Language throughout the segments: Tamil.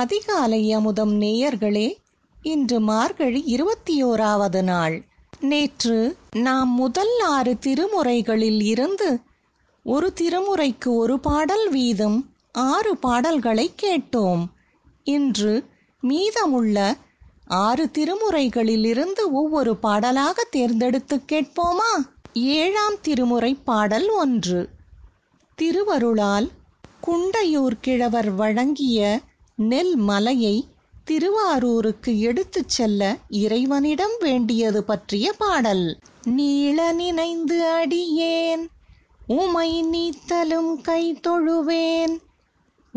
அதிகாலை அமுதம் நேயர்களே இன்று மார்கழி இருபத்தி ஓராவது நாள் நேற்று நாம் முதல் ஆறு திருமுறைகளில் இருந்து ஒரு திருமுறைக்கு ஒரு பாடல் வீதம் ஆறு பாடல்களை கேட்டோம் இன்று மீதமுள்ள ஆறு திருமுறைகளிலிருந்து ஒவ்வொரு பாடலாக தேர்ந்தெடுத்து கேட்போமா ஏழாம் திருமுறை பாடல் ஒன்று திருவருளால் குண்டையூர் கிழவர் வழங்கிய நெல் மலையை திருவாரூருக்கு எடுத்துச் செல்ல இறைவனிடம் வேண்டியது பற்றிய பாடல். நீள நினைந்து அடியேன் உமை நீத்தலும் தொழுவேன்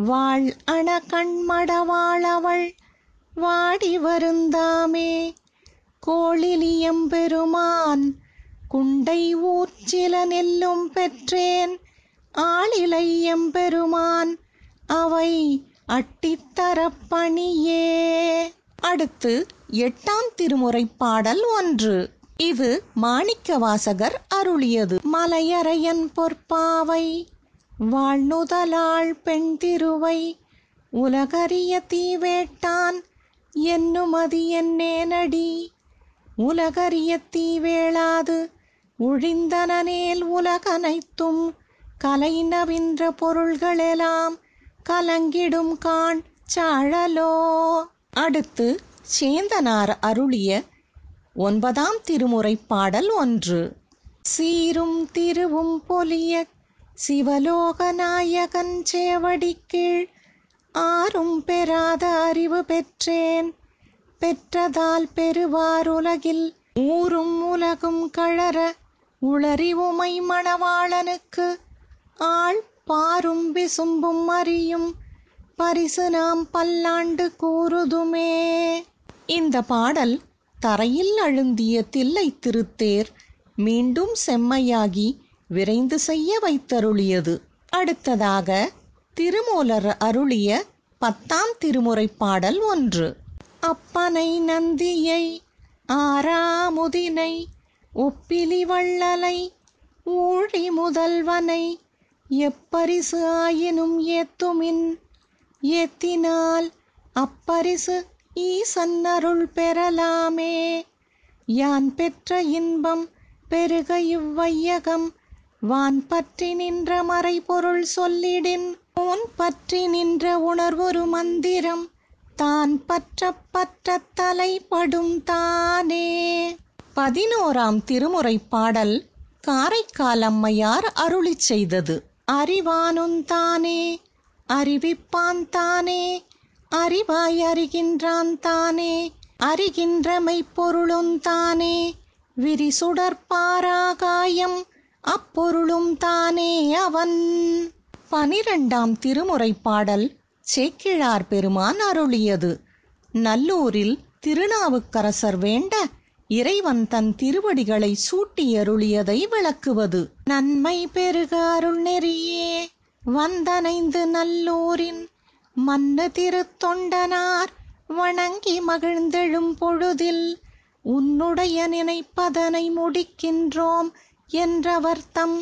வாள் அண கண்மடவாள் வாடி வருந்தாமே கோளிலியம் பெருமான் குண்டை ஊர்ச்சில நெல்லும் பெற்றேன் ஆளிலையம் பெருமான் அவை அட்டித்தரப்பணியே அடுத்து எட்டாம் திருமுறை பாடல் ஒன்று இது மாணிக்கவாசகர் அருளியது மலையறையன் பொற்பாவை வாழ்நுதலாள் பெண் திருவை உலகறிய தீவேட்டான் என்னுமதி என்னேனடி உலகறிய தீவேளாது ஒழிந்தனேல் உலகனைத்தும் கலை கலைநவின்ற பொருள்களெல்லாம் கலங்கிடும் காண் சாழலோ அடுத்து சேந்தனார் அருளிய ஒன்பதாம் திருமுறை பாடல் ஒன்று சீரும் திருவும் பொலிய சிவலோக நாயகன் சேவடிக்கீழ் ஆறும் பெறாத அறிவு பெற்றேன் பெற்றதால் பெறுவார் உலகில் ஊரும் உலகும் கழற உளறிவுமை உமை மணவாளனுக்கு ஆள் பாரும் விசும்பும் அறியும் பரிசு நாம் பல்லாண்டு கூறுதுமே. இந்தப் பாடல் தரையில் அழுந்திய தில்லை திருத்தேர் மீண்டும் செம்மையாகி விரைந்து செய்ய வைத்தருளியது. அடுத்ததாக திருமூலர் அருளிய பத்தாம் திருமுறைப் பாடல் ஒன்று. அப்பனை நந்தியை ஆராமுதினை ஒப்பிலி வள்ளலை ஊழி முதல்வனை எப்பரிசு ஆயினும் ஏத்துமின் ஏத்தினால் அப்பரிசு ஈ சன்னருள் பெறலாமே. யான் பெற்ற இன்பம் பெருக இவ்வையகம் வான் பற்றி நின்ற மறைபொருள் சொல்லிடின் உன் பற்றி நின்ற உணர்வொரு மந்திரம் தான் பற்ற பற்ற தலைப்படும் தானே. பதினோராம் திருமுறை பாடல் காரைக்கால் அம்மையார் அருளி செய்தது தானே அறிவிப்பான் தானே அறிவாய் அறிகின்றான் தானே அறிகின்றமைப் தானே விரிசுடர்ப் பாராகாயம் அப்பொருளும் தானே அவன். பனிரெண்டாம் திருமுறை பாடல் சேக்கிழார் பெருமான் அருளியது. நல்லூரில் திருநாவுக்கரசர் வேண்ட இறைவன் தன் திருவடிகளை சூட்டியருளியதை விளக்குவது நன்மை பெருகாருள் நெறியே வந்தனைந்து நல்லூரின் மன்னு திருத்தொண்டனார் வணங்கி மகிழ்ந்தெழும் பொழுதில் உன்னுடைய நினைப்பதனை முடிக்கின்றோம் என்ற வர்த்தம்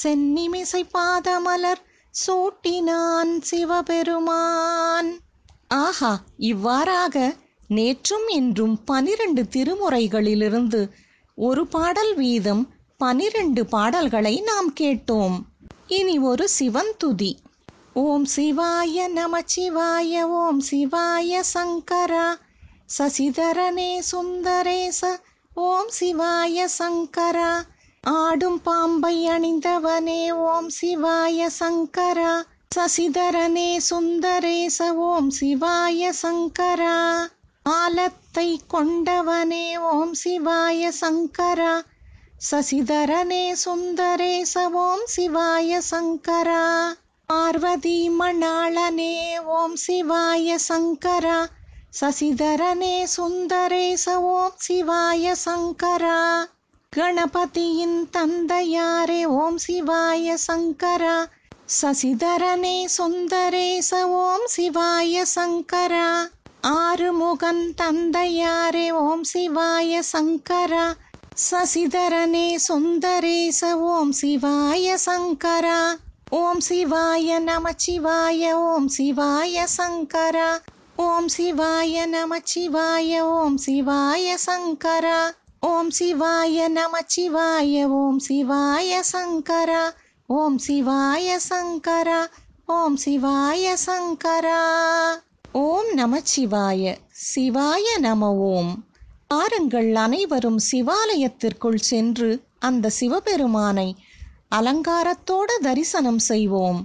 சென்னிமிசை பாதமலர் சூட்டினான் சிவபெருமான் ஆஹா இவ்வாறாக நேற்றும் இன்றும் பனிரெண்டு திருமுறைகளிலிருந்து ஒரு பாடல் வீதம் பனிரெண்டு பாடல்களை நாம் கேட்டோம் இனி ஒரு சிவன் துதி ஓம் சிவாய நம சிவாய ஓம் சிவாய சங்கரா சசிதரனே சுந்தரேச ஓம் சிவாய சங்கரா ஆடும் பாம்பை அணிந்தவனே ஓம் சிவாய சங்கரா சசிதரனே சுந்தரேச ஓம் சிவாய சங்கரா ஆலத்தை கொண்டவனே ஓம் சிவாய சங்கரா சசிதரனே சுந்தரேச ஓம் சிவாய சங்கரா பார்வதி மணாளனே ஓம் சிவாய சங்கரா சசிதரனே சுந்தரேச ஓம் சிவாய சங்கரா கணபதியின் தந்தையாரே ஓம் சிவாய சங்கரா சசிதரனே சுந்தரேச ஓம் சிவாய சங்கரா ஆறுமுகன் தந்தையாரே ஓம் சிவாய சங்கரா சசிதரனே சுந்தரேச ஓம் சிவாய சங்கரா ஓம் சிவாய நமச்சிவாய ஓம் சிவாய சங்கரா ஓம் சிவாய நமச்சிவாய ஓம் சிவாய சங்கரா ஓம் சிவாய நமச்சிவாய ஓம் சிவாய சங்கரா ஓம் சிவாய சங்கரா ஓம் சிவாய சங்கரா ஓம் நமச்சிவாய சிவாய நம ஓம் பாருங்கள் அனைவரும் சிவாலயத்திற்குள் சென்று அந்த சிவபெருமானை அலங்காரத்தோடு தரிசனம் செய்வோம்